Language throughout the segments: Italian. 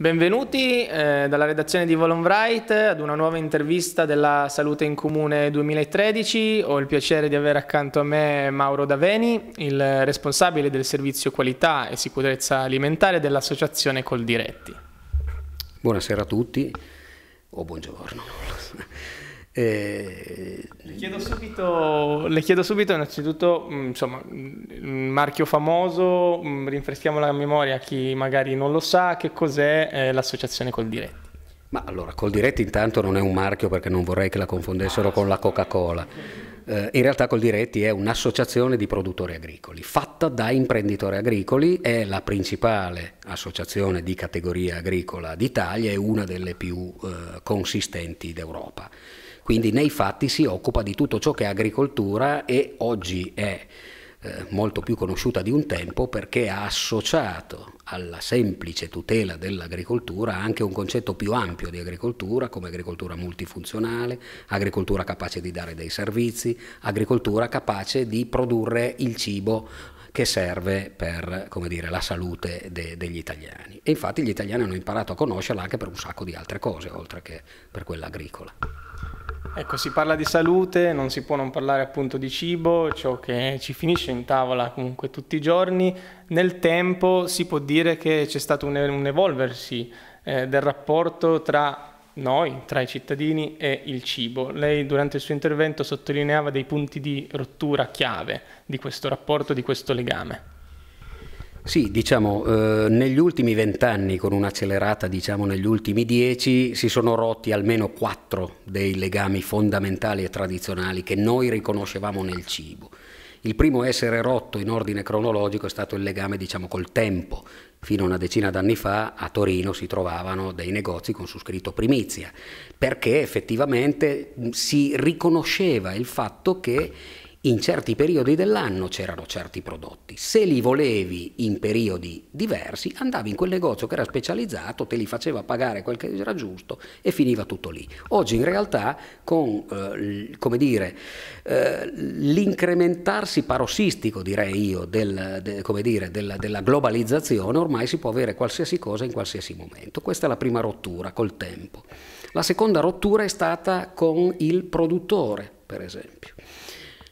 Benvenuti eh, dalla redazione di Volon ad una nuova intervista della Salute in Comune 2013. Ho il piacere di avere accanto a me Mauro Daveni, il responsabile del servizio qualità e sicurezza alimentare dell'associazione Coldiretti. Buonasera a tutti o buongiorno. E... Eh, le, chiedo subito, le chiedo subito innanzitutto, mm, insomma, mm, marchio famoso, mm, rinfreschiamo la memoria a chi magari non lo sa, che cos'è eh, l'associazione Col Diretti? Ma allora, Col Diretti intanto non è un marchio perché non vorrei che la confondessero con la Coca-Cola. Eh, in realtà Col Diretti è un'associazione di produttori agricoli, fatta da imprenditori agricoli, è la principale associazione di categoria agricola d'Italia e una delle più eh, consistenti d'Europa quindi nei fatti si occupa di tutto ciò che è agricoltura e oggi è eh, molto più conosciuta di un tempo perché ha associato alla semplice tutela dell'agricoltura anche un concetto più ampio di agricoltura come agricoltura multifunzionale, agricoltura capace di dare dei servizi, agricoltura capace di produrre il cibo che serve per dire, la salute de degli italiani. E infatti gli italiani hanno imparato a conoscerla anche per un sacco di altre cose, oltre che per quella agricola. Ecco, si parla di salute, non si può non parlare appunto di cibo, ciò che ci finisce in tavola comunque tutti i giorni. Nel tempo si può dire che c'è stato un, un evolversi eh, del rapporto tra noi, tra i cittadini e il cibo. Lei durante il suo intervento sottolineava dei punti di rottura chiave di questo rapporto, di questo legame. Sì, diciamo, eh, negli ultimi vent'anni, con un'accelerata diciamo negli ultimi dieci, si sono rotti almeno quattro dei legami fondamentali e tradizionali che noi riconoscevamo nel cibo. Il primo a essere rotto in ordine cronologico è stato il legame diciamo, col tempo. Fino a una decina d'anni fa a Torino si trovavano dei negozi con su scritto primizia, perché effettivamente si riconosceva il fatto che in certi periodi dell'anno c'erano certi prodotti, se li volevi in periodi diversi andavi in quel negozio che era specializzato, te li faceva pagare quel che era giusto e finiva tutto lì. Oggi in realtà con eh, eh, l'incrementarsi parossistico direi io del, de, dire, della, della globalizzazione ormai si può avere qualsiasi cosa in qualsiasi momento, questa è la prima rottura col tempo. La seconda rottura è stata con il produttore per esempio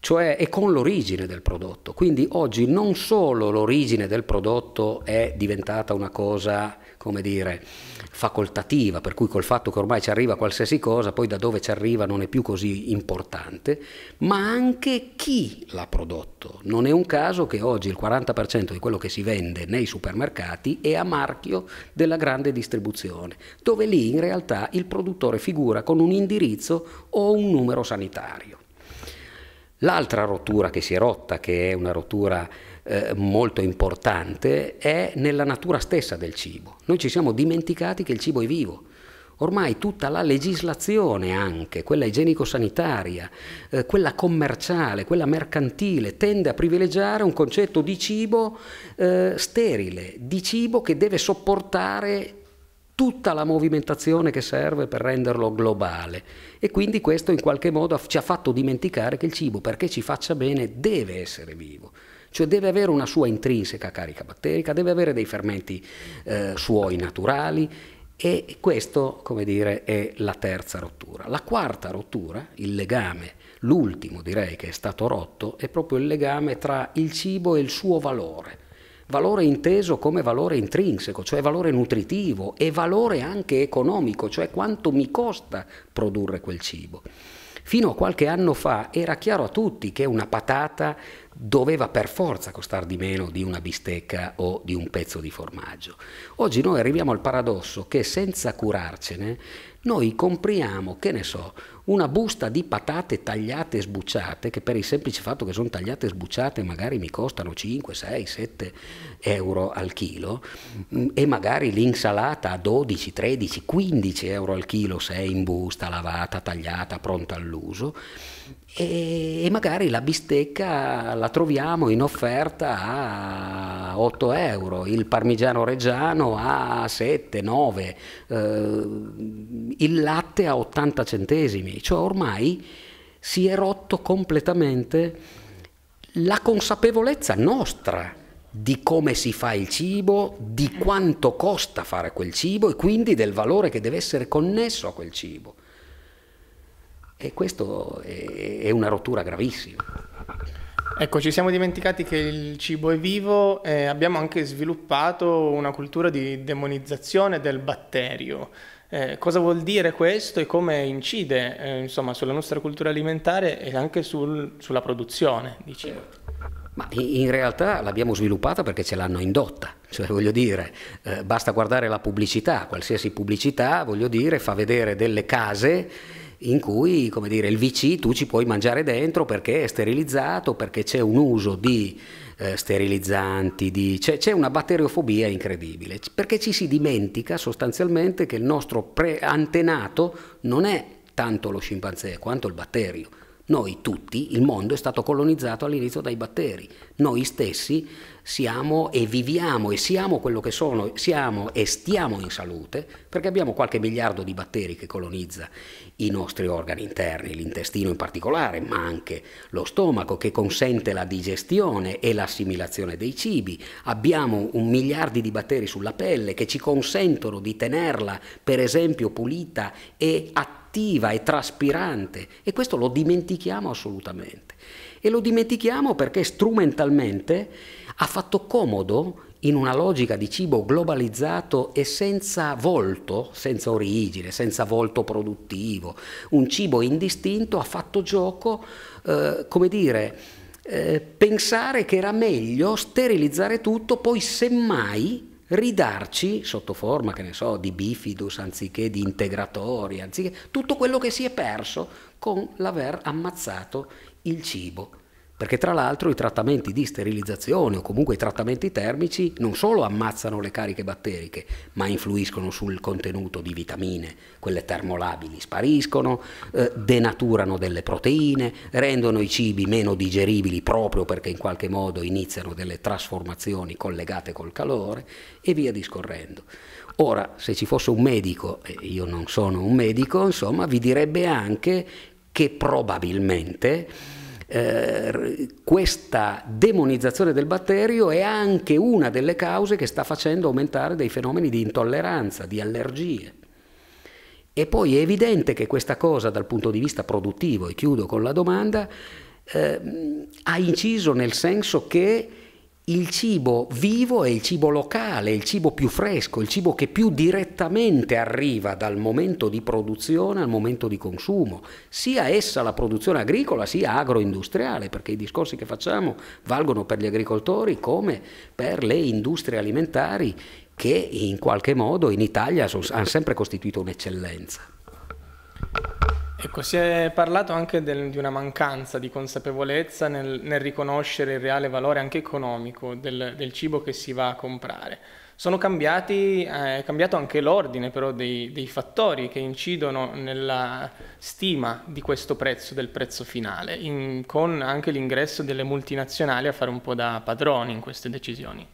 cioè è con l'origine del prodotto. Quindi oggi non solo l'origine del prodotto è diventata una cosa, come dire, facoltativa, per cui col fatto che ormai ci arriva qualsiasi cosa, poi da dove ci arriva non è più così importante, ma anche chi l'ha prodotto. Non è un caso che oggi il 40% di quello che si vende nei supermercati è a marchio della grande distribuzione, dove lì in realtà il produttore figura con un indirizzo o un numero sanitario. L'altra rottura che si è rotta, che è una rottura eh, molto importante, è nella natura stessa del cibo. Noi ci siamo dimenticati che il cibo è vivo. Ormai tutta la legislazione anche, quella igienico-sanitaria, eh, quella commerciale, quella mercantile, tende a privilegiare un concetto di cibo eh, sterile, di cibo che deve sopportare tutta la movimentazione che serve per renderlo globale e quindi questo in qualche modo ci ha fatto dimenticare che il cibo perché ci faccia bene deve essere vivo cioè deve avere una sua intrinseca carica batterica, deve avere dei fermenti eh, suoi naturali e questo, come dire, è la terza rottura. La quarta rottura, il legame, l'ultimo direi che è stato rotto, è proprio il legame tra il cibo e il suo valore valore inteso come valore intrinseco, cioè valore nutritivo e valore anche economico, cioè quanto mi costa produrre quel cibo. Fino a qualche anno fa era chiaro a tutti che una patata doveva per forza costare di meno di una bistecca o di un pezzo di formaggio. Oggi noi arriviamo al paradosso che senza curarcene noi compriamo, che ne so, una busta di patate tagliate e sbucciate, che per il semplice fatto che sono tagliate e sbucciate magari mi costano 5, 6, 7 euro al chilo, mm, e magari l'insalata a 12, 13, 15 euro al chilo se è in busta, lavata, tagliata, pronta all'uso, e magari la bistecca la troviamo in offerta a 8 euro, il parmigiano reggiano a 7, 9, eh, il latte a 80 centesimi, lì, cioè ormai si è rotto completamente la consapevolezza nostra di come si fa il cibo, di quanto costa fare quel cibo e quindi del valore che deve essere connesso a quel cibo. E questo è, è una rottura gravissima. Ecco, ci siamo dimenticati che il cibo è vivo e abbiamo anche sviluppato una cultura di demonizzazione del batterio. Eh, cosa vuol dire questo e come incide eh, insomma, sulla nostra cultura alimentare e anche sul, sulla produzione? Dicevo. Certo. Ma in realtà l'abbiamo sviluppata perché ce l'hanno indotta, cioè voglio dire, eh, basta guardare la pubblicità, qualsiasi pubblicità, voglio dire, fa vedere delle case in cui, come dire, il VC tu ci puoi mangiare dentro perché è sterilizzato, perché c'è un uso di eh, sterilizzanti, di... c'è, una batteriofobia incredibile, perché ci si dimentica sostanzialmente che il nostro pre- antenato non è tanto lo scimpanzé quanto il batterio. Noi tutti, il mondo è stato colonizzato all'inizio dai batteri, noi stessi siamo e viviamo e siamo quello che sono, siamo e stiamo in salute perché abbiamo qualche miliardo di batteri che colonizza i nostri organi interni, l'intestino in particolare, ma anche lo stomaco che consente la digestione e l'assimilazione dei cibi. Abbiamo un miliardo di batteri sulla pelle che ci consentono di tenerla, per esempio, pulita e attiva attiva e traspirante e questo lo dimentichiamo assolutamente. E lo dimentichiamo perché strumentalmente ha fatto comodo in una logica di cibo globalizzato e senza volto, senza origine, senza volto produttivo, un cibo indistinto ha fatto gioco, eh, come dire, eh, pensare che era meglio sterilizzare tutto, poi semmai ridarci sotto forma, che ne so, di bifidus anziché di integratori, anziché tutto quello che si è perso con l'aver ammazzato il cibo perché tra l'altro i trattamenti di sterilizzazione o comunque i trattamenti termici non solo ammazzano le cariche batteriche, ma influiscono sul contenuto di vitamine, quelle termolabili spariscono, eh, denaturano delle proteine, rendono i cibi meno digeribili proprio perché in qualche modo iniziano delle trasformazioni collegate col calore e via discorrendo. Ora, se ci fosse un medico, e io non sono un medico, insomma, vi direbbe anche che probabilmente eh, questa demonizzazione del batterio è anche una delle cause che sta facendo aumentare dei fenomeni di intolleranza, di allergie. E poi è evidente che questa cosa dal punto di vista produttivo, e chiudo con la domanda, eh, ha inciso nel senso che il cibo vivo è il cibo locale, il cibo più fresco, il cibo che più direttamente arriva dal momento di produzione al momento di consumo, sia essa la produzione agricola sia agroindustriale, perché i discorsi che facciamo valgono per gli agricoltori come per le industrie alimentari che in qualche modo in Italia hanno sempre costituito un'eccellenza. Ecco, si è parlato anche del, di una mancanza di consapevolezza nel, nel, riconoscere il reale valore anche economico del, del cibo che si va a comprare. Cambiati, eh, è cambiato anche l'ordine però dei, dei, fattori che incidono nella stima di questo prezzo, del prezzo finale, in, con anche l'ingresso delle multinazionali a fare un po' da padroni in queste decisioni.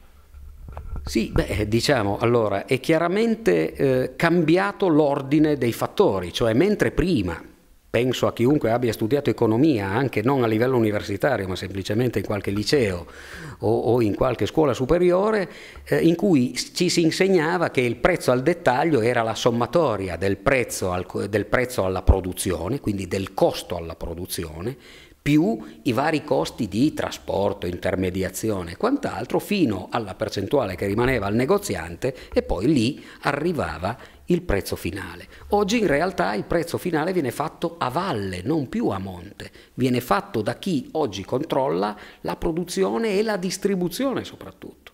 Sì, beh, eh, diciamo, allora, è chiaramente eh, cambiato l'ordine dei fattori, cioè mentre prima penso a chiunque abbia studiato economia, anche non a livello universitario, ma semplicemente in qualche liceo o, o in qualche scuola superiore, eh, in cui ci si insegnava che il prezzo al dettaglio era la sommatoria del prezzo, al, del prezzo alla produzione, quindi del costo alla produzione, più i vari costi di trasporto, intermediazione e quant'altro, fino alla percentuale che rimaneva al negoziante e poi lì arrivava il prezzo finale. Oggi in realtà il prezzo finale viene fatto a valle, non più a monte, viene fatto da chi oggi controlla la produzione e la distribuzione soprattutto.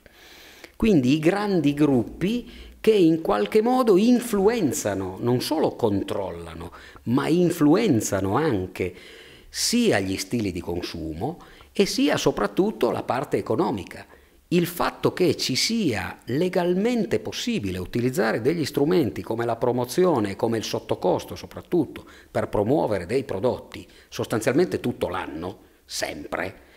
Quindi i grandi gruppi che in qualche modo influenzano, non solo controllano, ma influenzano anche sia gli stili di consumo e sia soprattutto la parte economica. Il fatto che ci sia legalmente possibile utilizzare degli strumenti come la promozione, e come il sottocosto soprattutto, per promuovere dei prodotti sostanzialmente tutto l'anno, sempre,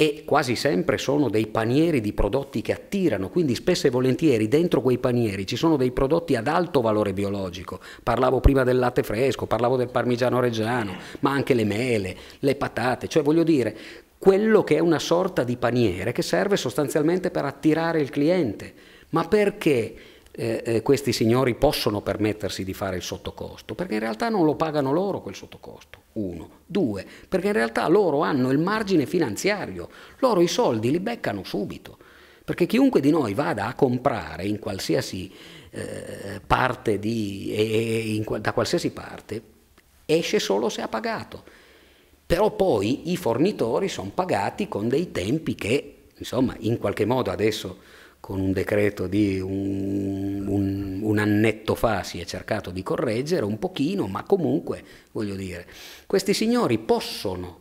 e quasi sempre sono dei panieri di prodotti che attirano, quindi spesso e volentieri dentro quei panieri ci sono dei prodotti ad alto valore biologico. Parlavo prima del latte fresco, parlavo del parmigiano reggiano, ma anche le mele, le patate, cioè voglio dire quello che è una sorta di paniere che serve sostanzialmente per attirare il cliente. Ma perché? Eh, eh, questi signori possono permettersi di fare il sottocosto, perché in realtà non lo pagano loro quel sottocosto, uno. Due, perché in realtà loro hanno il margine finanziario, loro i soldi li beccano subito, perché chiunque di noi vada a comprare in qualsiasi eh, parte di, eh, in, da qualsiasi parte esce solo se ha pagato. Però poi i fornitori sono pagati con dei tempi che, insomma, in qualche modo adesso con un decreto di un, un, un, annetto fa si è cercato di correggere un pochino, ma comunque voglio dire, questi signori possono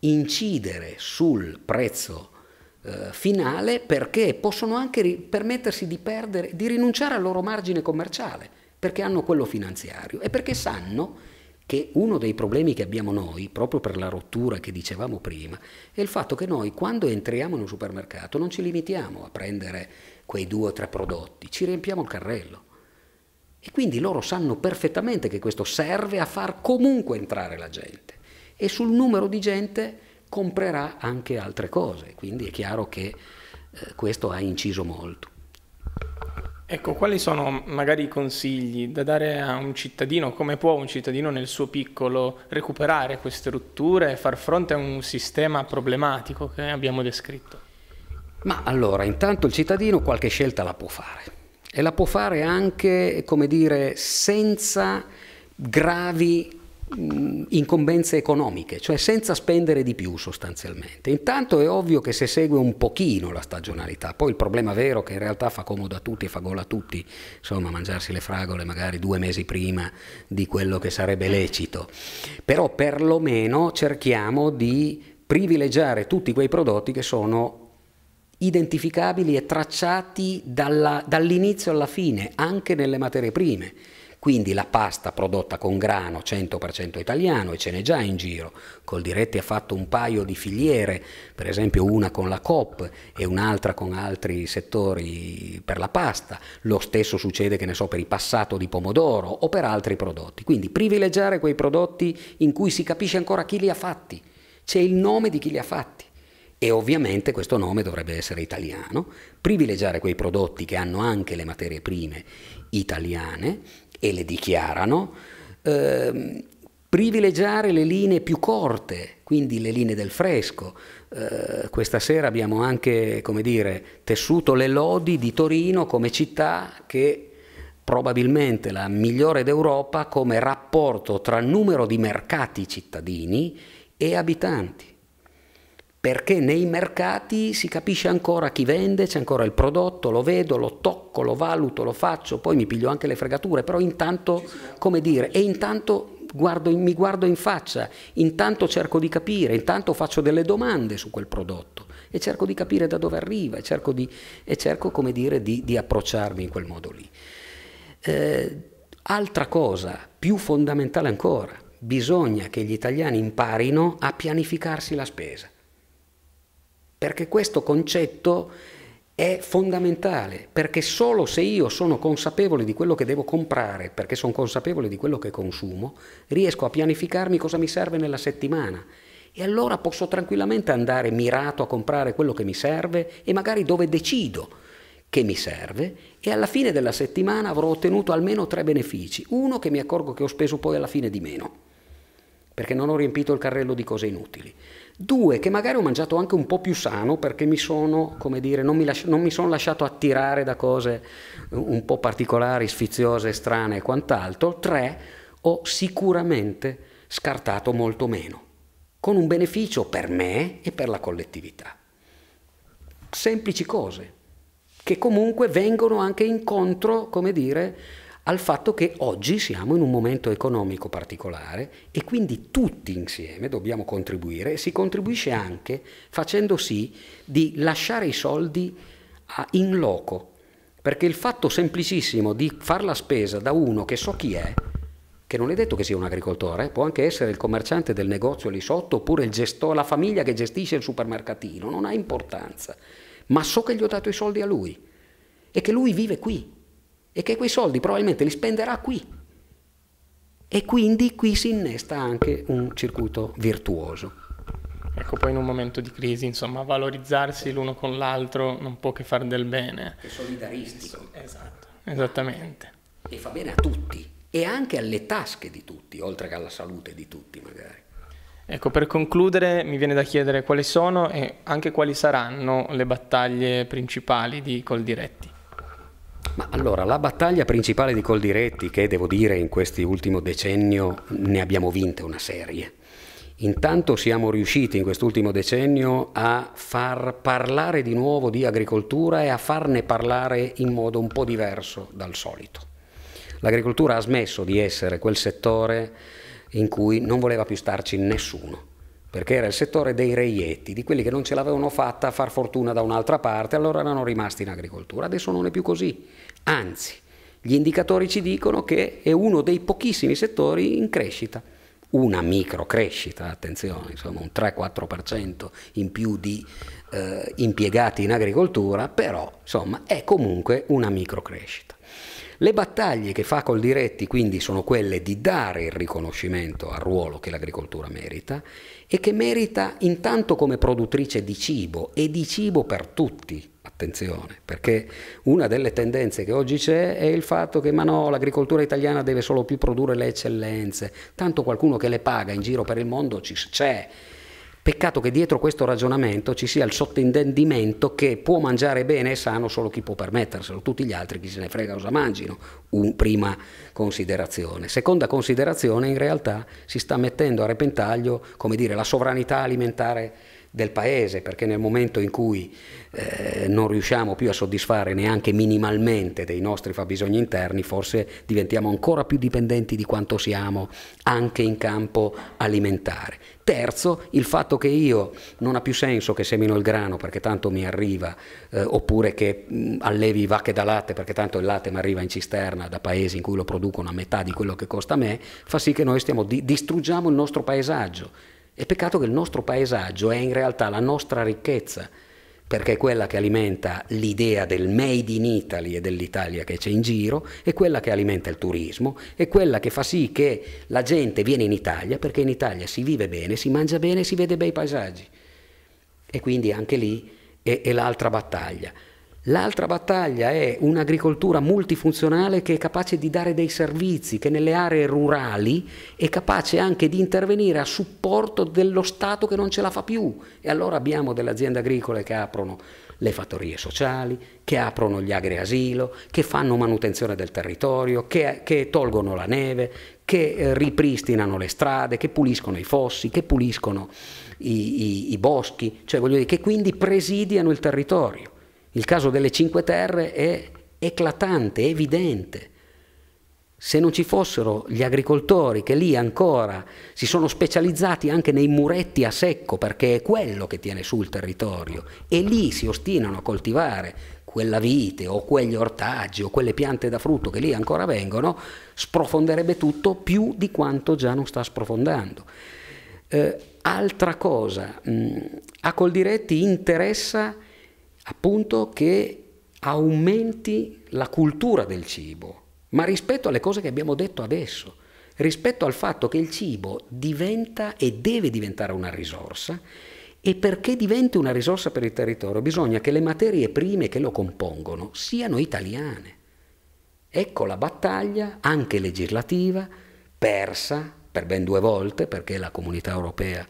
incidere sul prezzo eh, finale perché possono anche ri- permettersi di perdere, di rinunciare al loro margine commerciale, perché hanno quello finanziario e perché sanno che uno dei problemi che abbiamo noi, proprio per la rottura che dicevamo prima, è il fatto che noi quando entriamo in un supermercato non ci limitiamo a prendere quei due o tre prodotti, ci riempiamo il carrello. E quindi loro sanno perfettamente che questo serve a far comunque entrare la gente e sul numero di gente comprerà anche altre cose, quindi è chiaro che eh, questo ha inciso molto. Ecco, quali sono magari i consigli da dare a un cittadino? Come può un cittadino nel suo piccolo recuperare queste rotture e far fronte a un sistema problematico che abbiamo descritto? Ma allora, intanto il cittadino qualche scelta la può fare e la può fare anche, come dire, senza gravi incombenze economiche, cioè senza spendere di più sostanzialmente. Intanto è ovvio che se segue un pochino la stagionalità, poi il problema vero è che in realtà fa comodo a tutti e fa gola a tutti, insomma mangiarsi le fragole magari due mesi prima di quello che sarebbe lecito, però perlomeno cerchiamo di privilegiare tutti quei prodotti che sono identificabili e tracciati dall'inizio alla fine, anche nelle materie prime quindi la pasta prodotta con grano 100% italiano e ce n'è già in giro. Coldiretti ha fatto un paio di filiere, per esempio una con la COP e un'altra con altri settori per la pasta. Lo stesso succede, che ne so, per il passato di pomodoro o per altri prodotti. Quindi privilegiare quei prodotti in cui si capisce ancora chi li ha fatti. C'è il nome di chi li ha fatti e ovviamente questo nome dovrebbe essere italiano, privilegiare quei prodotti che hanno anche le materie prime italiane e le dichiarano, eh, privilegiare le linee più corte, quindi le linee del fresco. Eh, questa sera abbiamo anche, come dire, tessuto le lodi di Torino come città che probabilmente la migliore d'Europa come rapporto tra numero di mercati cittadini e abitanti perché nei mercati si capisce ancora chi vende, c'è ancora il prodotto, lo vedo, lo tocco, lo valuto, lo faccio, poi mi piglio anche le fregature, però intanto, come dire, e intanto guardo, mi guardo in faccia, intanto cerco di capire, intanto faccio delle domande su quel prodotto e cerco di capire da dove arriva e cerco, di, e cerco come dire, di, di, approcciarmi in quel modo lì. Eh, altra cosa, più fondamentale ancora, bisogna che gli italiani imparino a pianificarsi la spesa perché questo concetto è fondamentale, perché solo se io sono consapevole di quello che devo comprare, perché sono consapevole di quello che consumo, riesco a pianificarmi cosa mi serve nella settimana e allora posso tranquillamente andare mirato a comprare quello che mi serve e magari dove decido che mi serve e alla fine della settimana avrò ottenuto almeno tre benefici. Uno che mi accorgo che ho speso poi alla fine di meno, perché non ho riempito il carrello di cose inutili due che magari ho mangiato anche un po' più sano perché mi sono, dire, non mi, lasci- non mi sono lasciato attirare da cose un po' particolari, sfiziose, strane e quant'altro, tre ho sicuramente scartato molto meno, con un beneficio per me e per la collettività. Semplici cose che comunque vengono anche incontro, come dire, al fatto che oggi siamo in un momento economico particolare e quindi tutti insieme dobbiamo contribuire e si contribuisce anche facendo sì di lasciare i soldi in loco, perché il fatto semplicissimo di fare la spesa da uno che so chi è, che non è detto che sia un agricoltore, può anche essere il commerciante del negozio lì sotto oppure gesto, la famiglia che gestisce il supermercatino, non ha importanza, ma so che gli ho dato i soldi a lui e che lui vive qui e che quei soldi probabilmente li spenderà qui. E quindi qui si innesta anche un circuito virtuoso. Ecco, poi in un momento di crisi, insomma, valorizzarsi l'uno con l'altro non può che far del bene. È solidaristico. Esatto, esattamente. E fa bene a tutti, e anche alle tasche di tutti, oltre che alla salute di tutti magari. Ecco, per concludere mi viene da chiedere quali sono e anche quali saranno le battaglie principali di Coldiretti. Ma allora, la battaglia principale di Coldiretti, che devo dire in questi ultimi decennio ne abbiamo vinte una serie, Intanto siamo riusciti in quest'ultimo decennio a far parlare di nuovo di agricoltura e a farne parlare in modo un po' diverso dal solito. L'agricoltura ha smesso di essere quel settore in cui non voleva più starci nessuno perché era il settore dei reietti, di quelli che non ce l'avevano fatta a far fortuna da un'altra parte, allora erano rimasti in agricoltura. Adesso non è più così, anzi, gli indicatori ci dicono che è uno dei pochissimi settori in crescita, una micro crescita, attenzione, insomma un 3-4% in più di eh, impiegati in agricoltura, però insomma è comunque una micro crescita. Le battaglie che fa col diretti quindi sono quelle di dare il riconoscimento al ruolo che l'agricoltura merita e che merita intanto come produttrice di cibo e di cibo per tutti, attenzione, perché una delle tendenze che oggi c'è è il fatto che ma no, l'agricoltura italiana deve solo più produrre le eccellenze, tanto qualcuno che le paga in giro per il mondo c'è. Peccato che dietro questo ragionamento ci sia il sottintendimento che può mangiare bene e sano solo chi può permetterselo, tutti gli altri chi se ne frega cosa mangino, Un, prima considerazione. Seconda considerazione, in realtà si sta mettendo a repentaglio come dire, la sovranità alimentare del paese, perché nel momento in cui eh, non riusciamo più a soddisfare neanche minimalmente dei nostri fabbisogni interni, forse diventiamo ancora più dipendenti di quanto siamo anche in campo alimentare. Terzo, il fatto che io non ha più senso che semino il grano perché tanto mi arriva, eh, oppure che mh, mm, allevi vacche da latte perché tanto il latte mi arriva in cisterna da paesi in cui lo producono a metà di quello che costa a me, fa sì che noi stiamo, di, distruggiamo il nostro paesaggio e peccato che il nostro paesaggio è in realtà la nostra ricchezza, perché è quella che alimenta l'idea del made in Italy e dell'Italia che c'è in giro, è quella che alimenta il turismo, è quella che fa sì che la gente viene in Italia, perché in Italia si vive bene, si mangia bene, si vede bei paesaggi. E quindi anche lì è, è l'altra battaglia. L'altra battaglia è un'agricoltura multifunzionale che è capace di dare dei servizi, che nelle aree rurali è capace anche di intervenire a supporto dello Stato che non ce la fa più. E allora abbiamo delle aziende agricole che aprono le fattorie sociali, che aprono gli agri asilo, che fanno manutenzione del territorio, che, che tolgono la neve, che eh, ripristinano le strade, che puliscono i fossi, che puliscono i, i, i boschi, cioè voglio dire che quindi presidiano il territorio. Il caso delle Cinque Terre è eclatante, evidente. Se non ci fossero gli agricoltori che lì ancora si sono specializzati anche nei muretti a secco, perché è quello che tiene su il territorio, e lì si ostinano a coltivare quella vite o quegli ortaggi o quelle piante da frutto che lì ancora vengono, sprofonderebbe tutto più di quanto già non sta sprofondando. Eh, altra cosa, mh, mm, a Coldiretti interessa appunto che aumenti la cultura del cibo, ma rispetto alle cose che abbiamo detto adesso, rispetto al fatto che il cibo diventa e deve diventare una risorsa e perché diventi una risorsa per il territorio bisogna che le materie prime che lo compongono siano italiane. Ecco la battaglia, anche legislativa, persa per ben due volte perché la comunità europea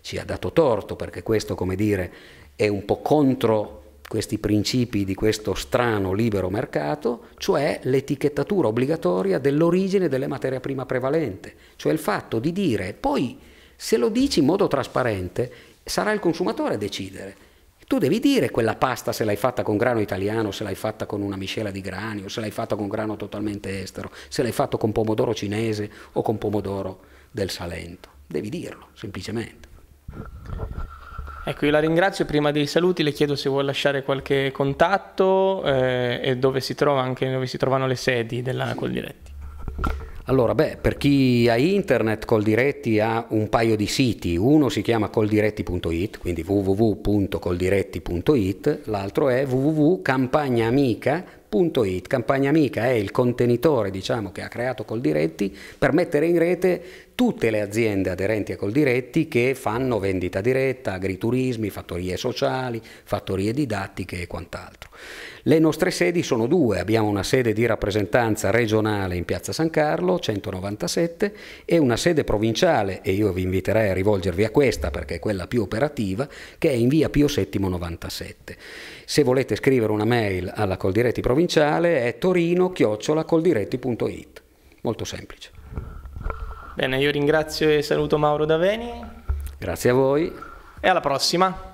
ci ha dato torto, perché questo, come dire, è un po' contro questi principi di questo strano libero mercato, cioè l'etichettatura obbligatoria dell'origine delle materie prime prevalente, cioè il fatto di dire poi se lo dici in modo trasparente sarà il consumatore a decidere. Tu devi dire quella pasta se l'hai fatta con grano italiano, se l'hai fatta con una miscela di grani, o se l'hai fatta con grano totalmente estero, se l'hai fatto con pomodoro cinese o con pomodoro del Salento. Devi dirlo, semplicemente. Ecco, io la ringrazio. Prima dei saluti le chiedo se vuole lasciare qualche contatto eh, e dove si, trova anche, dove si trovano le sedi della Coldiretti. Allora, beh, per chi ha internet, Coldiretti ha un paio di siti. Uno si chiama coldiretti.it, quindi www.coldiretti.it, l'altro è www.campagnamica.it Diretti.it. Campagna Amica è il contenitore diciamo, che ha creato Coldiretti per mettere in rete tutte le aziende aderenti a Coldiretti che fanno vendita diretta, agriturismi, fattorie sociali, fattorie didattiche e quant'altro. Le nostre sedi sono due, abbiamo una sede di rappresentanza regionale in Piazza San Carlo, 197, e una sede provinciale, e io vi inviterei a rivolgervi a questa perché è quella più operativa, che è in via Pio VII 97. Se volete scrivere una mail alla Coldiretti provinciale è torino-coldiretti.it. Molto semplice. Bene, io ringrazio e saluto Mauro Daveni. Grazie a voi. E alla prossima.